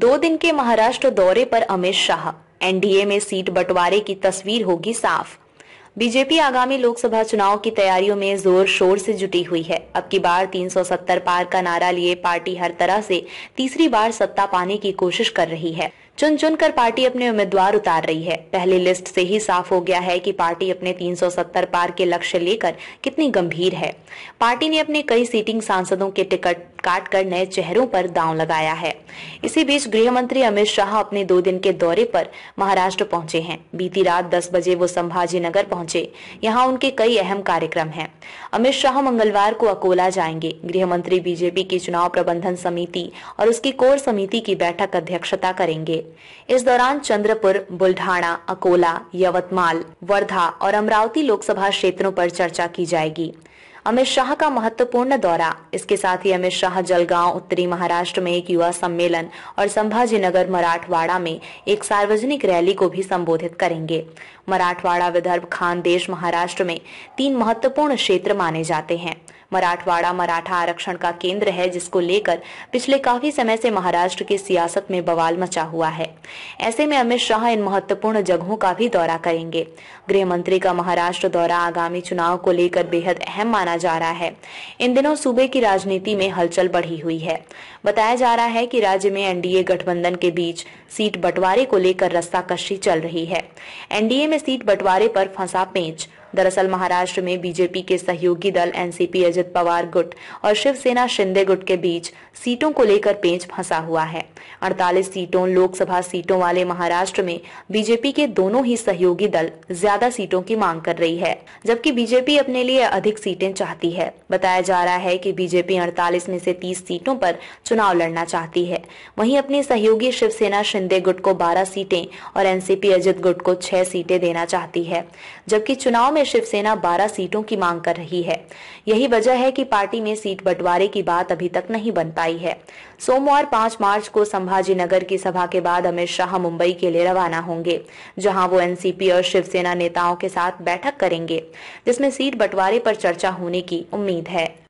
दो दिन के महाराष्ट्र दौरे पर अमित शाह एनडीए में सीट बंटवारे की तस्वीर होगी साफ बीजेपी आगामी लोकसभा चुनाव की तैयारियों में जोर शोर से जुटी हुई है अब की बार 370 पार का नारा लिए पार्टी हर तरह से तीसरी बार सत्ता पाने की कोशिश कर रही है चुन चुन कर पार्टी अपने उम्मीदवार उतार रही है पहले लिस्ट से ही साफ हो गया है कि पार्टी अपने 370 पार के लक्ष्य लेकर कितनी गंभीर है पार्टी ने अपने कई सीटिंग सांसदों के टिकट काट कर नए चेहरों पर दांव लगाया है इसी बीच गृह मंत्री अमित शाह अपने दो दिन के दौरे पर महाराष्ट्र पहुंचे हैं बीती रात 10 बजे वो संभाजी नगर पहुंचे यहाँ उनके कई अहम कार्यक्रम हैं अमित शाह मंगलवार को अकोला जाएंगे गृह मंत्री बीजेपी की चुनाव प्रबंधन समिति और उसकी कोर समिति की बैठक अध्यक्षता करेंगे इस दौरान चंद्रपुर बुल्ढाणा अकोला यवतमाल वर्धा और अमरावती लोकसभा क्षेत्रों पर चर्चा की जाएगी अमित शाह का महत्वपूर्ण दौरा इसके साथ ही अमित शाह जलगांव उत्तरी महाराष्ट्र में एक युवा सम्मेलन और संभाजी नगर मराठवाड़ा में एक सार्वजनिक रैली को भी संबोधित करेंगे मराठवाड़ा विदर्भ खान देश महाराष्ट्र में तीन महत्वपूर्ण क्षेत्र माने जाते हैं मराठवाड़ा मराठा आरक्षण का केंद्र है जिसको लेकर पिछले काफी समय से महाराष्ट्र की सियासत में बवाल मचा हुआ है ऐसे में अमित शाह इन महत्वपूर्ण जगहों का भी दौरा करेंगे गृह मंत्री का महाराष्ट्र दौरा आगामी चुनाव को लेकर बेहद अहम माना माना जा रहा है इन दिनों सूबे की राजनीति में हलचल बढ़ी हुई है बताया जा रहा है कि राज्य में एनडीए गठबंधन के बीच सीट बंटवारे को लेकर रस्ता कशी चल रही है एनडीए में सीट बंटवारे पर फंसा पेंच दरअसल महाराष्ट्र में बीजेपी के सहयोगी दल एनसीपी अजित पवार गुट और शिवसेना शिंदे गुट के बीच सीटों को लेकर पेंच फंसा हुआ है 48 सीटों लोकसभा सीटों वाले महाराष्ट्र में बीजेपी के दोनों ही सहयोगी दल ज्यादा सीटों की मांग कर रही है जबकि बीजेपी अपने लिए अधिक सीटें चाहती है बताया जा रहा है की बीजेपी अड़तालीस में से तीस सीटों पर चुनाव लड़ना चाहती है वहीं अपने सहयोगी शिवसेना शिंदे गुट को बारह सीटें और एनसीपी अजित गुट को छह सीटें देना चाहती है जबकि चुनाव में में शिवसेना 12 सीटों की मांग कर रही है यही वजह है कि पार्टी में सीट बंटवारे की बात अभी तक नहीं बन पाई है सोमवार 5 मार्च को संभाजी नगर की सभा के बाद अमित शाह मुंबई के लिए रवाना होंगे जहां वो एनसीपी और शिवसेना नेताओं के साथ बैठक करेंगे जिसमें सीट बंटवारे पर चर्चा होने की उम्मीद है